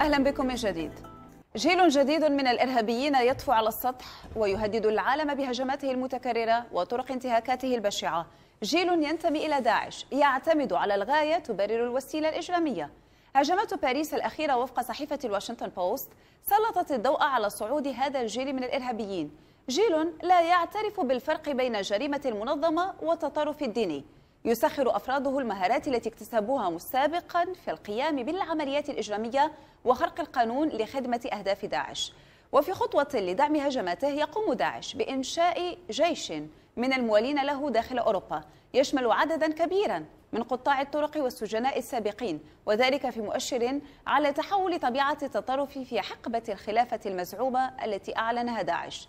أهلا بكم من جديد جيل جديد من الإرهابيين يطفو على السطح ويهدد العالم بهجماته المتكررة وطرق انتهاكاته البشعة جيل ينتمي إلى داعش يعتمد على الغاية تبرر الوسيلة الإجرامية هجمات باريس الأخيرة وفق صحيفة الواشنطن بوست سلطت الضوء على صعود هذا الجيل من الإرهابيين جيل لا يعترف بالفرق بين جريمه المنظمة والتطرف الديني يسخر أفراده المهارات التي اكتسبوها مسابقا في القيام بالعمليات الإجرامية وخرق القانون لخدمة أهداف داعش وفي خطوة لدعم هجماته يقوم داعش بإنشاء جيش من الموالين له داخل أوروبا يشمل عددا كبيرا من قطاع الطرق والسجناء السابقين وذلك في مؤشر على تحول طبيعة التطرف في حقبة الخلافة المزعومة التي أعلنها داعش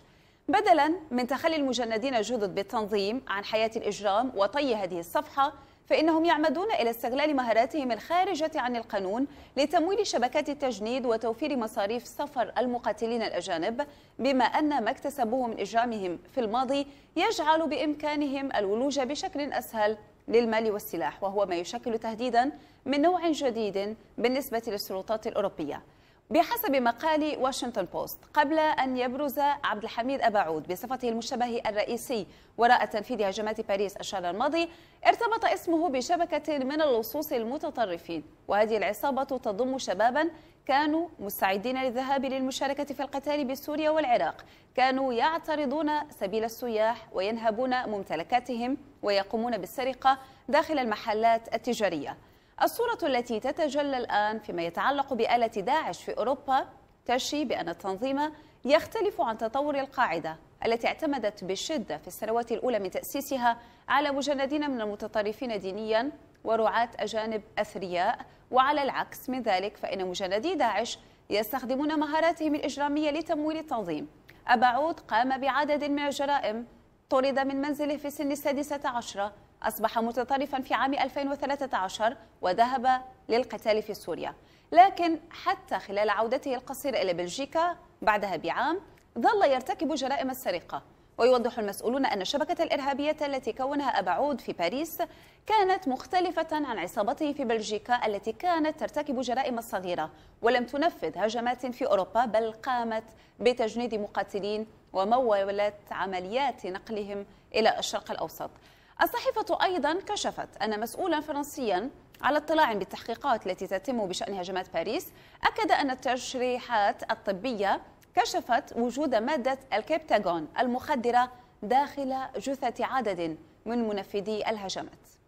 بدلا من تخلي المجندين الجدد بالتنظيم عن حياة الإجرام وطي هذه الصفحة فإنهم يعمدون إلى استغلال مهاراتهم الخارجة عن القانون لتمويل شبكات التجنيد وتوفير مصاريف سفر المقاتلين الأجانب بما أن ما اكتسبوه من إجرامهم في الماضي يجعل بإمكانهم الولوج بشكل أسهل للمال والسلاح وهو ما يشكل تهديدا من نوع جديد بالنسبة للسلطات الأوروبية بحسب مقال واشنطن بوست قبل أن يبرز عبد الحميد أباعود بصفته المشتبه الرئيسي وراء تنفيذ هجمات باريس الشهر الماضي ارتبط اسمه بشبكة من اللصوص المتطرفين وهذه العصابة تضم شبابا كانوا مستعدين للذهاب للمشاركة في القتال بسوريا والعراق كانوا يعترضون سبيل السياح وينهبون ممتلكاتهم ويقومون بالسرقة داخل المحلات التجارية الصورة التي تتجلى الآن فيما يتعلق بآلة داعش في أوروبا تشي بأن التنظيم يختلف عن تطور القاعدة التي اعتمدت بشدة في السنوات الأولى من تأسيسها على مجندين من المتطرفين دينيا ورعاة أجانب أثرياء وعلى العكس من ذلك فإن مجندي داعش يستخدمون مهاراتهم الإجرامية لتمويل التنظيم أبعود قام بعدد من الجرائم طرد من منزله في سن السادسة عشرة أصبح متطرفا في عام 2013 وذهب للقتال في سوريا لكن حتى خلال عودته القصيرة إلى بلجيكا بعدها بعام ظل يرتكب جرائم السرقة ويوضح المسؤولون أن الشبكة الإرهابية التي كونها أبا عود في باريس كانت مختلفة عن عصابته في بلجيكا التي كانت ترتكب جرائم صغيرة ولم تنفذ هجمات في أوروبا بل قامت بتجنيد مقاتلين ومولت عمليات نقلهم إلى الشرق الأوسط الصحيفة أيضا كشفت أن مسؤولا فرنسيا على اطلاع بالتحقيقات التي تتم بشأن هجمات باريس أكد أن التشريحات الطبية كشفت وجود مادة الكيبتاغون المخدرة داخل جثث عدد من منفذي الهجمات